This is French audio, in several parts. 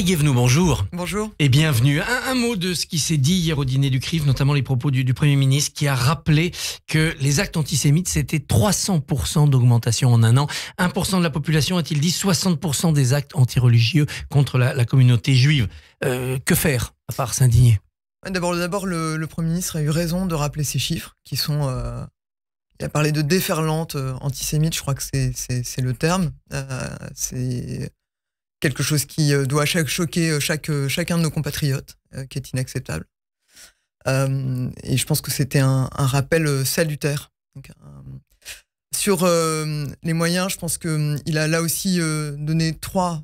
Marie bonjour. Bonjour. Et bienvenue. Un, un mot de ce qui s'est dit hier au dîner du CRIF, notamment les propos du, Premier ministre qui a rappelé que les actes antisémites, c'était 300% d'augmentation en un an. 1% de la population, a-t-il dit, 60% des actes antireligieux contre la, communauté juive. Euh, que faire, à part s'indigner D'abord, d'abord le, Premier ministre a eu raison de rappeler ces chiffres qui sont... Euh, il a parlé de déferlante euh, antisémite, je crois que c'est, le terme. c'est quelque chose qui euh, doit choquer euh, chaque, euh, chacun de nos compatriotes, qui est inacceptable. et je pense que c'était un, rappel salutaire. sur les moyens, je pense qu'il il a là aussi donné trois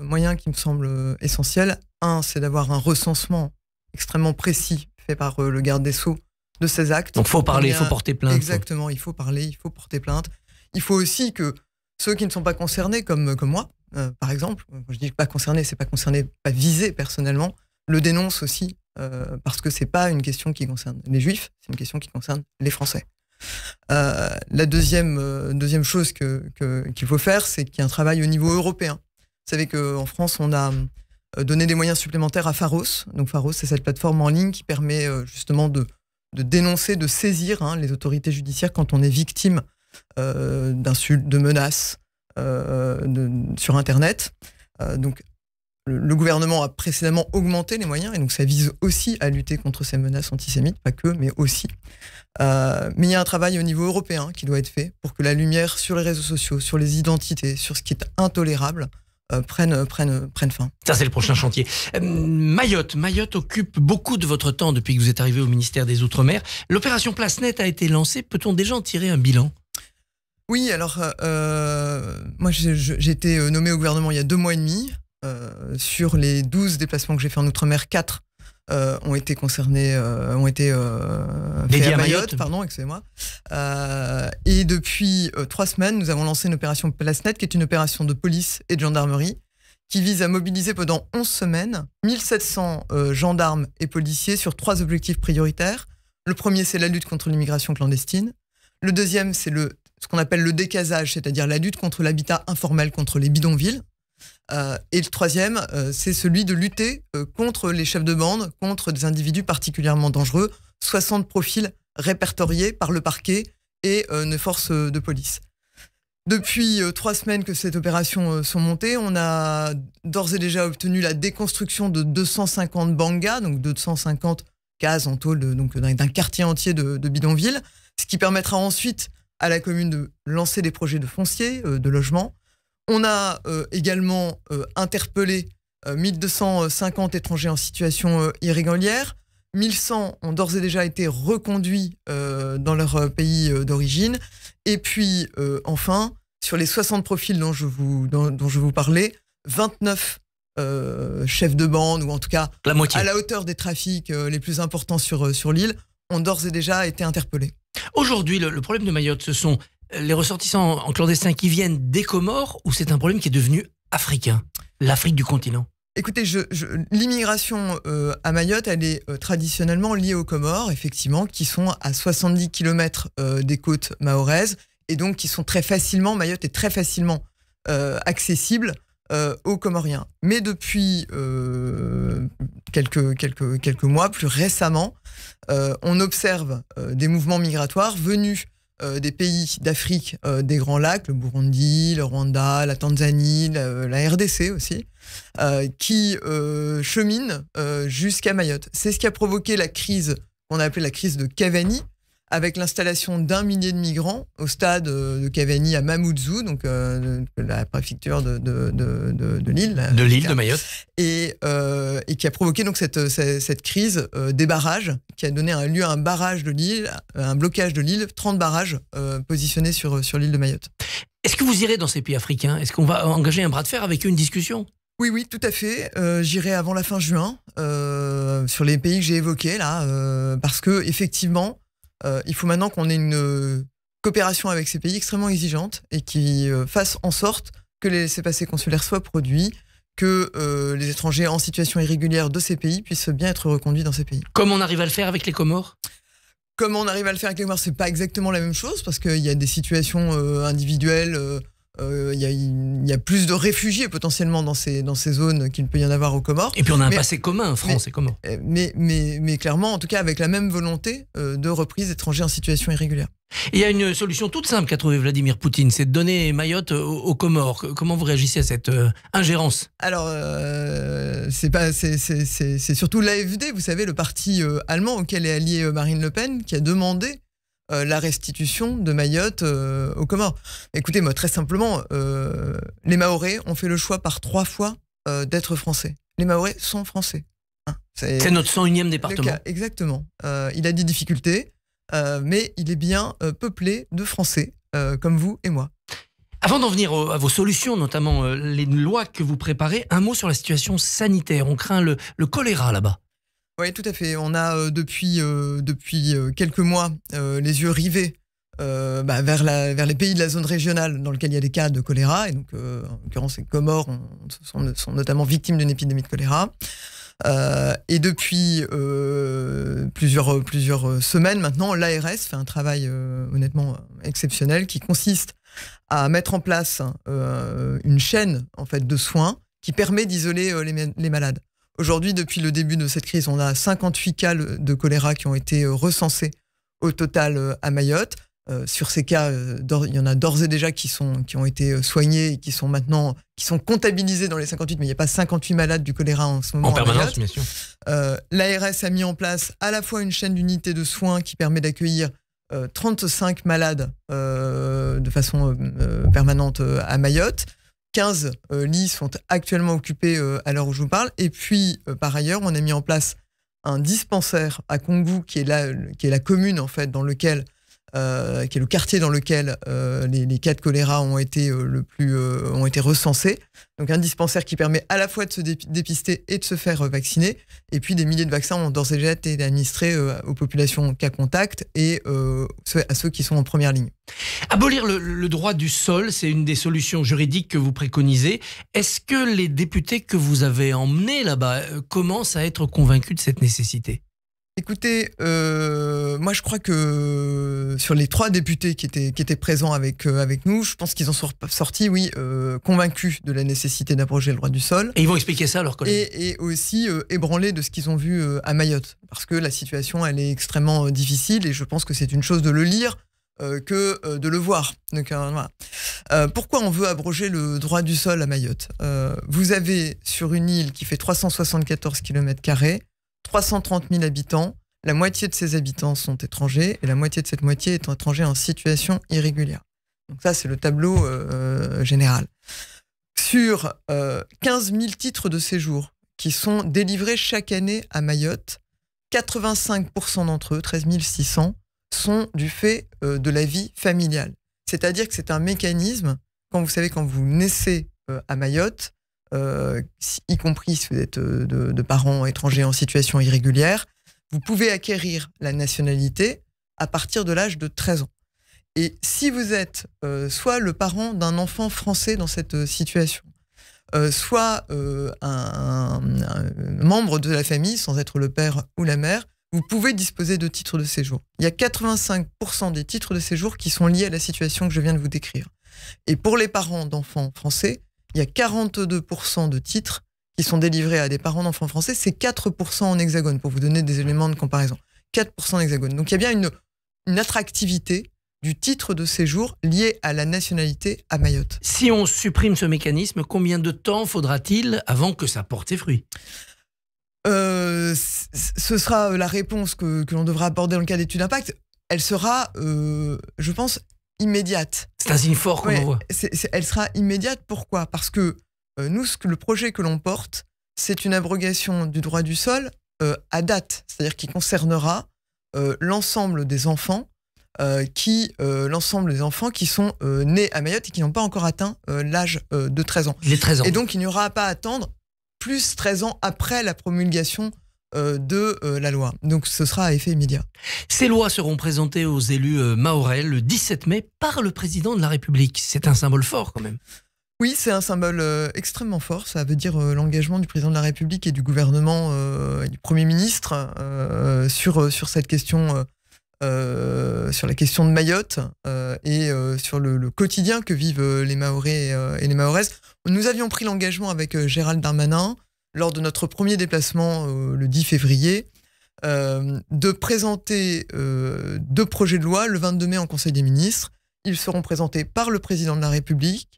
moyens qui me semblent essentiels. Un, c'est d'avoir un recensement extrêmement précis fait par le garde des Sceaux de ces actes. Donc il faut parler, il faut porter plainte. Exactement, il faut parler, il faut porter plainte. Il faut aussi que ceux qui ne sont pas concernés, comme, comme moi, euh, par exemple, euh, je dis pas concerné, c'est pas concerné, pas visé personnellement, le dénonce aussi euh, parce que c'est pas une question qui concerne les Juifs, c'est une question qui concerne les Français. la deuxième chose qu'il faut faire, c'est qu'il y a un travail au niveau européen. Vous savez qu'en France, on a donné des moyens supplémentaires à Pharos. Donc Pharos, c'est cette plateforme en ligne qui permet justement de, dénoncer, de saisir hein, les autorités judiciaires quand on est victime d'insultes, de menaces, euh, sur Internet. Euh, donc, le, gouvernement a précédemment augmenté les moyens et donc ça vise aussi à lutter contre ces menaces antisémites, pas que, mais aussi. Euh, mais il y a un travail au niveau européen qui doit être fait pour que la lumière sur les réseaux sociaux, sur les identités, sur ce qui est intolérable, prenne prennent, prennent, fin. Ça, c'est le prochain chantier. Mayotte. Mayotte occupe beaucoup de votre temps depuis que vous êtes arrivé au ministère des Outre-mer. L'opération Place a été lancée. Peut-on déjà en tirer un bilan oui, alors, euh, euh, moi, j'ai été euh, nommé au gouvernement il y a deux mois et demi. sur les 12 déplacements que j'ai fait en Outre-mer, 4 ont été concernés, ont été faits à, pardon, excusez-moi. et depuis trois semaines, nous avons lancé une opération PlaceNet, qui est une opération de police et de gendarmerie, qui vise à mobiliser pendant 11 semaines 1700 gendarmes et policiers sur trois objectifs prioritaires. Le premier, c'est la lutte contre l'immigration clandestine. Le deuxième, c'est le ce qu'on appelle le décasage, c'est-à-dire la lutte contre l'habitat informel, contre les bidonvilles. Euh, et le troisième, euh, c'est celui de lutter euh, contre les chefs de bande, contre des individus particulièrement dangereux. 60 profils répertoriés par le parquet et nos forces de police. Depuis trois semaines que cette opération sont montées, on a d'ores et déjà obtenu la déconstruction de 250 bangas, donc 250 cases en tôle d'un quartier entier de, de bidonville, ce qui permettra ensuite à la commune de lancer des projets de foncier, euh, de logement. On a euh, également euh, interpellé 1250 étrangers en situation irrégulière. 1100 ont d'ores et déjà été reconduits dans leur pays d'origine. Et puis, enfin, sur les 60 profils dont je vous, dont, vous parlais, 29 chefs de bande, ou en tout cas à la hauteur des trafics les plus importants sur, sur l'île, ont d'ores et déjà été interpellés. Aujourd'hui, le, problème de Mayotte, ce sont euh, les ressortissants en clandestin qui viennent des Comores ou c'est un problème qui est devenu africain, l'Afrique du continent Écoutez, l'immigration euh, à Mayotte, elle est euh, traditionnellement liée aux Comores, effectivement, qui sont à 70 km des côtes mahoraises et donc qui sont très facilement, Mayotte est très facilement accessible euh, aux Comoriens. Mais depuis euh, quelques, quelques, mois, plus récemment, euh, on observe des mouvements migratoires venus des pays d'Afrique des Grands Lacs, le Burundi, le Rwanda, la Tanzanie, la, la RDC aussi, qui cheminent jusqu'à Mayotte. C'est ce qui a provoqué la crise qu'on a appelée la crise de Cavani, avec l'installation d'un millier de migrants au stade euh, de Cavani à Mamoudzou, donc euh, la préfecture de, de, de l'île. De l'île hein, de Mayotte. Euh, et, qui a provoqué donc cette, cette, crise des barrages, qui a donné un lieu à un barrage de l'île, un blocage de l'île, 30 barrages positionnés sur, sur l'île de Mayotte. Est-ce que vous irez dans ces pays africains Est-ce qu'on va engager un bras de fer avec eux, une discussion oui, oui, tout à fait. J'irai avant la fin juin sur les pays que j'ai évoqués là, parce que effectivement, euh, il faut maintenant qu'on ait une euh, coopération avec ces pays extrêmement exigeante et qui euh, fasse en sorte que les laissés-passer consulaires soient produits, que les étrangers en situation irrégulière de ces pays puissent bien être reconduits dans ces pays. Comment on arrive à le faire avec les Comores Comment on arrive à le faire avec les Comores, c'est pas exactement la même chose parce qu'il y a des situations individuelles euh, il y, a plus de réfugiés potentiellement dans ces, dans ces zones qu'il ne peut y en avoir aux Comores. Et puis on a un passé commun, France et Comores. Euh, mais, mais, clairement, en tout cas, avec la même volonté euh, de reprise d'étrangers en situation irrégulière. il y a une solution toute simple qu'a trouvé Vladimir Poutine, c'est de donner Mayotte aux, Comores. Comment vous réagissez à cette ingérence Alors, c'est pas, c'est surtout l'AFD, vous savez, le parti allemand auquel est alliée Marine Le Pen, qui a demandé euh, la restitution de Mayotte euh, aux Comores. Écoutez, moi, très simplement, euh, les Maoris ont fait le choix par trois fois d'être français. Les Maoris sont français. Hein. c'est notre 101e département. exactement. il a des difficultés, mais il est bien peuplé de Français, comme vous et moi. Avant d'en venir à vos solutions, notamment les lois que vous préparez, un mot sur la situation sanitaire. On craint le choléra là-bas. Oui, tout à fait. On a euh, depuis, euh, depuis euh, quelques mois les yeux rivés bah, vers, la, vers les pays de la zone régionale dans lequel il y a des cas de choléra. Et donc, en l'occurrence, les Comores sont, notamment victimes d'une épidémie de choléra. et depuis plusieurs, plusieurs semaines maintenant, l'ARS fait un travail honnêtement exceptionnel qui consiste à mettre en place une chaîne en fait de soins qui permet d'isoler les, les malades. Aujourd'hui, depuis le début de cette crise, on a 58 cas de choléra qui ont été euh, recensés au total euh, à Mayotte. Euh, sur ces cas, il y en a d'ores et déjà qui, sont, qui ont été soignés qui sont maintenant qui sont comptabilisés dans les 58, mais il n'y a pas 58 malades du choléra en ce moment. En permanence, bien sûr. L'ARS a mis en place à la fois une chaîne d'unités de soins qui permet d'accueillir 35 malades de façon permanente à Mayotte. 15 euh, lits sont actuellement occupés euh, à l'heure où je vous parle. Et puis, euh, par ailleurs, on a mis en place un dispensaire à Kongou qui est la, qui est la commune en fait dans lequel euh, qui est le quartier dans lequel euh, les, cas de choléra ont été, euh, le plus, ont été recensés. Donc un dispensaire qui permet à la fois de se dépister et de se faire vacciner. Et puis des milliers de vaccins ont d'ores et déjà été administrés aux populations cas contact et à ceux qui sont en première ligne. Abolir le droit du sol, c'est une des solutions juridiques que vous préconisez. Est-ce que les députés que vous avez emmenés là-bas commencent à être convaincus de cette nécessité Écoutez, euh, moi je crois que sur les trois députés qui étaient, qui étaient présents avec, euh, avec nous, je pense qu'ils ont sont sortis, oui, euh, convaincus de la nécessité d'abroger le droit du sol. Et ils vont expliquer ça à leurs collègues. Et, aussi euh, ébranlés de ce qu'ils ont vu euh, à Mayotte, parce que la situation elle est extrêmement difficile et je pense que c'est une chose de le lire que de le voir. Donc, voilà. pourquoi on veut abroger le droit du sol à Mayotte Vous avez sur une île qui fait 374 km 330 000 habitants. La moitié de ces habitants sont étrangers et la moitié de cette moitié est étrangers en situation irrégulière. Donc ça, c'est le tableau euh, général. Sur 15 euh, 000 titres de séjour qui sont délivrés chaque année à Mayotte, 85% d'entre eux, 13 600, sont du fait euh, de la vie familiale. C'est-à-dire que c'est un mécanisme, quand vous savez, quand vous naissez à Mayotte, euh, y compris si vous êtes euh, de, parents étrangers en situation irrégulière, vous pouvez acquérir la nationalité à partir de l'âge de 13 ans. Et si vous êtes euh, soit le parent d'un enfant français dans cette situation, soit un, membre de la famille sans être le père ou la mère, vous pouvez disposer de titres de séjour. Il y a 85% des titres de séjour qui sont liés à la situation que je viens de vous décrire. Et pour les parents d'enfants français, il y a 42% de titres qui sont délivrés à des parents d'enfants français, c'est 4% en hexagone, pour vous donner des éléments de comparaison. 4% en hexagone. Donc il y a bien une, attractivité du titre de séjour lié à la nationalité à Mayotte. Si on supprime ce mécanisme, combien de temps faudra-t-il avant que ça porte ses fruits euh, Ce sera la réponse que, l'on devra aborder dans le cas d'études d'impact. Elle sera, euh, je pense, immédiate. C'est un signe fort qu'on voit. elle sera immédiate. Pourquoi Parce que euh, nous, le projet que l'on porte, c'est une abrogation du droit du sol euh, à date, c'est-à-dire qui concernera euh, l'ensemble des enfants qui l'ensemble des enfants qui sont nés à Mayotte et qui n'ont pas encore atteint l'âge de 13 ans. Les 13 ans. Et donc il n'y aura pas à attendre plus 13 ans après la promulgation euh, de euh, la loi. Donc ce sera à effet immédiat. Ces lois seront présentées aux élus euh, maorais le 17 mai par le président de la République. C'est un symbole fort quand même. Oui, c'est un symbole extrêmement fort. Ça veut dire l'engagement du président de la République et du gouvernement et du Premier ministre sur, cette question, sur la question de Mayotte et sur le, quotidien que vivent les Maorais et, les maoraises. Nous avions pris l'engagement avec Gérald Darmanin lors de notre premier déplacement euh, le 10 février, euh, de présenter euh, deux projets de loi le 22 mai en Conseil des ministres. Ils seront présentés par le président de la République,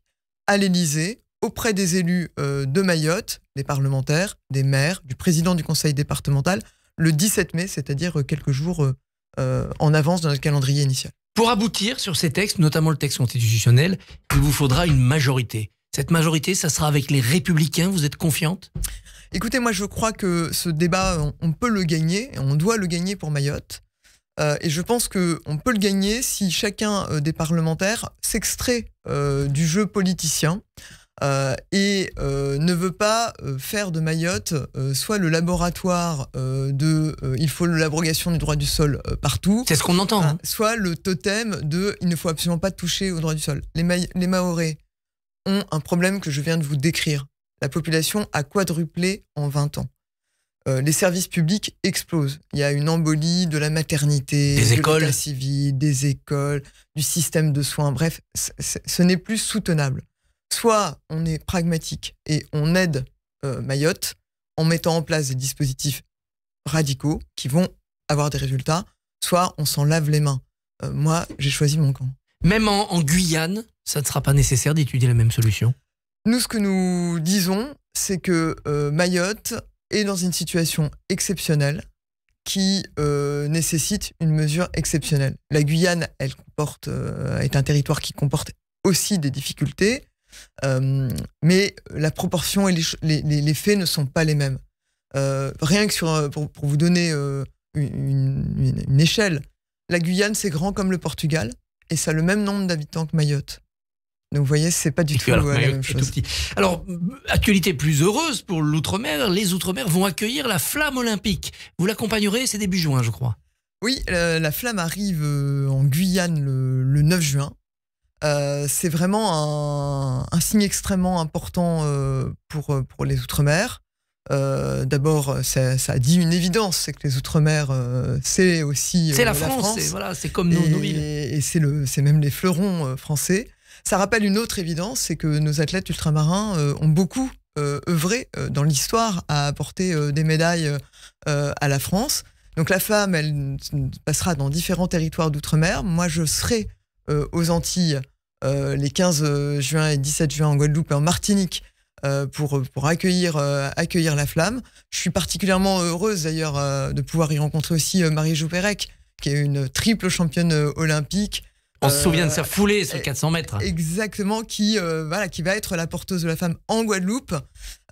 à l'Élysée, auprès des élus de Mayotte, des parlementaires, des maires, du président du Conseil départemental, le 17 mai, c'est-à-dire quelques jours en avance de notre calendrier initial. Pour aboutir sur ces textes, notamment le texte constitutionnel, il vous faudra une majorité. Cette majorité, ça sera avec les républicains, vous êtes confiante Écoutez, moi je crois que ce débat, on, peut le gagner, on doit le gagner pour Mayotte. Euh, et je pense qu'on peut le gagner si chacun euh, des parlementaires s'extrait euh, du jeu politicien et ne veut pas faire de Mayotte soit le laboratoire de il faut l'abrogation du droit du sol partout. C'est ce qu'on entend. Hein. Hein, soit le totem de il ne faut absolument pas toucher au droit du sol. Les, Ma les Maorés ont un problème que je viens de vous décrire la population a quadruplé en 20 ans. Euh, les services publics explosent. Il y a une embolie de la maternité, des écoles. des écoles, du système de soins. Bref, ce n'est plus soutenable. Soit on est pragmatique et on aide euh, Mayotte en mettant en place des dispositifs radicaux qui vont avoir des résultats, soit on s'en lave les mains. Euh, moi, j'ai choisi mon camp. Même en Guyane, ça ne sera pas nécessaire d'étudier la même solution nous, ce que nous disons, c'est que euh, Mayotte est dans une situation exceptionnelle qui euh, nécessite une mesure exceptionnelle. La Guyane, elle euh, est un territoire qui comporte aussi des difficultés, mais la proportion et les, faits ne sont pas les mêmes. rien que sur, pour, vous donner une échelle, la Guyane, c'est grand comme le Portugal, et ça a le même nombre d'habitants que Mayotte vous voyez, c'est pas du tout alors, euh, la même chose. alors, actualité plus heureuse pour l'outre-mer, les outre-mer vont accueillir la flamme olympique. Vous l'accompagnerez, c'est début juin, je crois. Oui, la, flamme arrive euh, en Guyane le, 9 juin. Euh, c'est vraiment un, signe extrêmement important pour, pour les Outre-mer. D'abord, ça, ça, dit une évidence, c'est que les Outre-mer, c'est aussi. C'est la, France, c'est comme nos, et, nos villes. Et c'est même les fleurons français. Ça rappelle une autre évidence, c'est que nos athlètes ultramarins euh, ont beaucoup euh, œuvré euh, dans l'histoire à apporter des médailles à la France. Donc la femme, elle passera dans différents territoires d'outre-mer. Moi, je serai aux Antilles les 15 juin et 17 juin en Guadeloupe et en Martinique pour, pour accueillir, accueillir la flamme. Je suis particulièrement heureuse d'ailleurs de pouvoir y rencontrer aussi Marie Jouperec, qui est une triple championne olympique, on se souvient de euh, sa foulée sur 400 eh, mètres. Exactement, qui, euh, voilà, qui va être la porteuse de la femme en Guadeloupe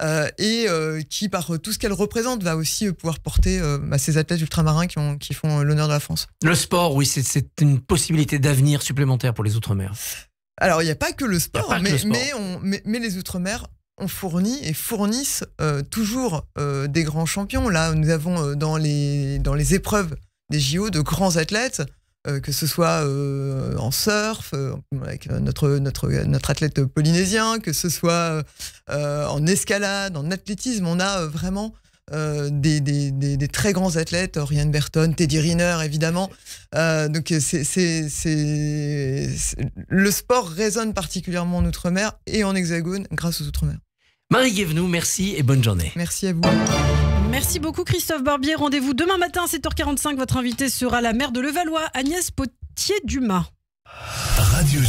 euh, et qui, par tout ce qu'elle représente, va aussi pouvoir porter à bah, ces athlètes ultramarins qui, font l'honneur de la France. Le sport, oui, c'est une possibilité d'avenir supplémentaire pour les Outre-mer. Alors, il n'y a pas que le sport, mais, les Outre-mer ont fourni et fournissent toujours des grands champions. Là, nous avons dans, les, dans les épreuves des JO de grands athlètes. Euh, que ce soit euh, en surf, euh, avec notre, notre, notre athlète polynésien, que ce soit en escalade, en athlétisme. On a vraiment des, des, des, très grands athlètes, Oriane Burton, Teddy Riner évidemment. donc c'est le sport résonne particulièrement en Outre-mer et en Hexagone grâce aux Outre-mer. Marie Guévenou, merci et bonne journée. Merci à vous. Merci beaucoup Christophe Barbier. Rendez-vous demain matin à 7h45. Votre invité sera la maire de Levallois, Agnès Potier-Dumas. Radio